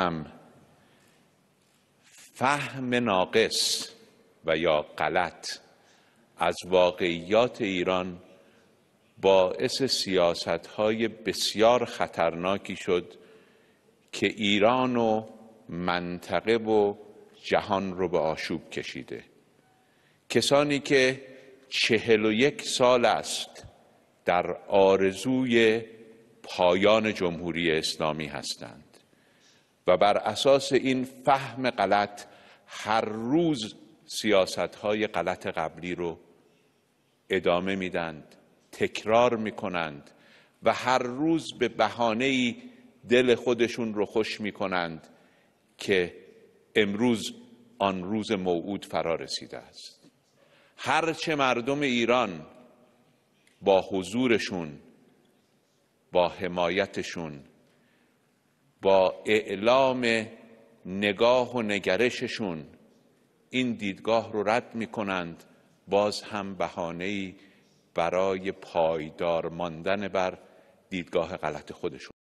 هم فهم ناقص و یا غلط از واقعیات ایران باعث سیاست های بسیار خطرناکی شد که ایران و منطقه و جهان رو به آشوب کشیده کسانی که چهل و یک سال است در آرزوی پایان جمهوری اسلامی هستند و بر اساس این فهم غلط هر روز سیاست های غلط قبلی رو ادامه میدند تکرار میکنند و هر روز به بهانه ای دل خودشون رو خوش میکنند که امروز آن روز موعود فرا رسیده است هرچه مردم ایران با حضورشون با حمایتشون با اعلام نگاه و نگرششون این دیدگاه رو رد می کنند باز هم بهانه‌ای برای پایدار ماندن بر دیدگاه غلط خودشون